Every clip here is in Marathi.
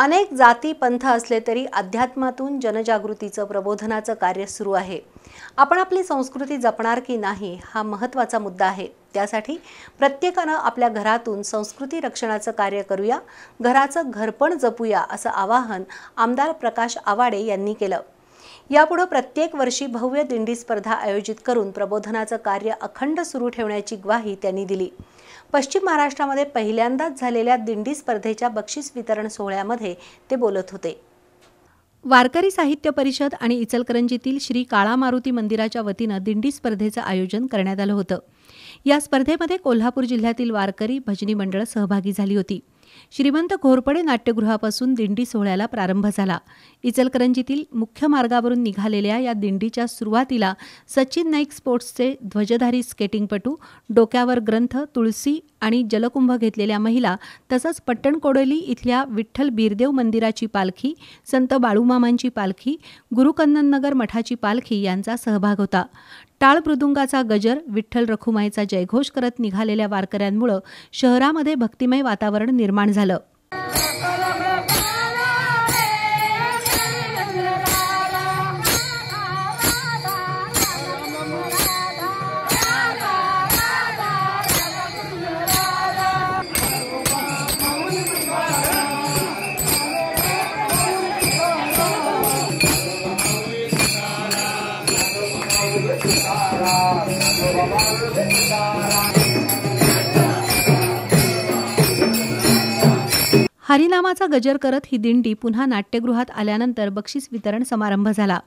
अनेक जाती पंथ असले तरी अध्यात्मातून जनजागृतीचं प्रबोधनाचं कार्य सुरू आहे आपण आपली संस्कृती जपणार की नाही हा महत्त्वाचा मुद्दा आहे त्यासाठी प्रत्येकानं आपल्या घरातून संस्कृती रक्षणाचं कार्य करूया घराचं घरपण जपूया असं आवाहन आमदार प्रकाश आवाडे यांनी केलं यापुढे प्रत्येक वर्षी भव्य दिंडी स्पर्धा आयोजित करून प्रबोधनाचं कार्य अखंड सुरू ठेवण्याची ग्वाही त्यांनी दिली पश्चिम महाराष्ट्रामध्ये पहिल्यांदाच झालेल्या दिंडी स्पर्धेच्या बक्षीस वितरण सोहळ्यामध्ये ते बोलत होते वारकरी साहित्य परिषद आणि इचलकरंजीतील श्री काळा मारुती मंदिराच्या वतीनं दिंडी स्पर्धेचं आयोजन करण्यात आलं होतं या स्पर्धेमध्ये कोल्हापूर जिल्ह्यातील वारकरी भजनी मंडळ सहभागी झाली होती श्रीमंत घोरपडे नाट्यगृहापासून दिंडी सोहळ्याला प्रारंभ झाला इचलकरंजीतील मुख्य मार्गावरून निघालेल्या या दिंडीच्या सुरुवातीला सचिन नाईक स्पोर्ट्सचे ध्वजधारी स्केटिंगपटू डोक्यावर ग्रंथ तुळसी आणि जलकुंभ घेतलेल्या महिला तसंच पट्टणकोडोली इथल्या विठ्ठल बीरदेव मंदिराची पालखी संत बाळूमामांची पालखी गुरुकन्ननगर मठाची पालखी यांचा सहभाग होता टाळ मृदुंगाचा गजर विठ्ठल रखुमाईचा जयघोष करत निघालेल्या वारकऱ्यांमुळं शहरामध्ये भक्तिमय वातावरण निर्माण झालं हरिनामाचा गजर करत ही दिंडी पुन्हा नाट्यगृहात आल्यानंतर बक्षीस वितरण समारंभ झाला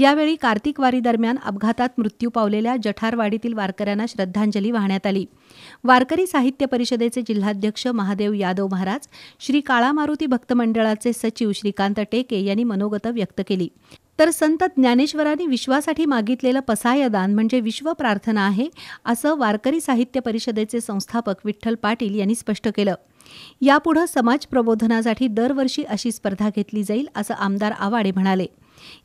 यावेळी कार्तिक वारीदरम्यान अपघातात मृत्यू पावलेल्या जठारवाडीतील वारकऱ्यांना श्रद्धांजली वाहण्यात आली वारकरी साहित्य परिषदेचे जिल्हाध्यक्ष महादेव यादव महाराज श्री काळा मारुती भक्त मंडळाचे सचिव श्रीकांत टेके यांनी मनोगत व्यक्त केली तर संत ज्ञानेश्वरांनी विश्वासाठी मागितलेलं पसायदान म्हणजे विश्व प्रार्थना आहे असं वारकरी साहित्य परिषदेचे संस्थापक विठ्ठल पाटील यांनी स्पष्ट केलं यापुढं समाज प्रबोधनासाठी दरवर्षी अशी स्पर्धा घेतली जाईल असं आमदार आवाडे म्हणाले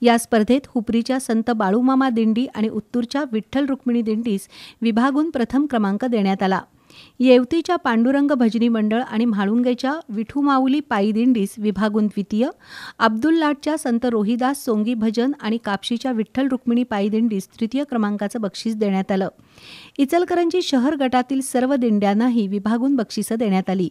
या स्पर्धेत हुपरीच्या संत बाळूमामा दिंडी आणि उत्तूरच्या विठ्ठल रुक्मिणी दिंडीस विभागून प्रथम क्रमांक देण्यात आला येवतीच्या पांडुरंग भजनी मंडळ आणि म्हाळुंगेच्या विठुमाऊली माऊली पायीदिंडीस विभागून द्वितीय अब्दुल्लाटच्या संत रोहिदास सोंगी भजन आणि कापशीच्या विठ्ठल रुक्मिणी पायीदिंडीस तृतीय क्रमांकाचं बक्षीस देण्यात आलं इचलकरंजी शहर गटातील सर्व दिंड्यांनाही विभागून बक्षिसं देण्यात आली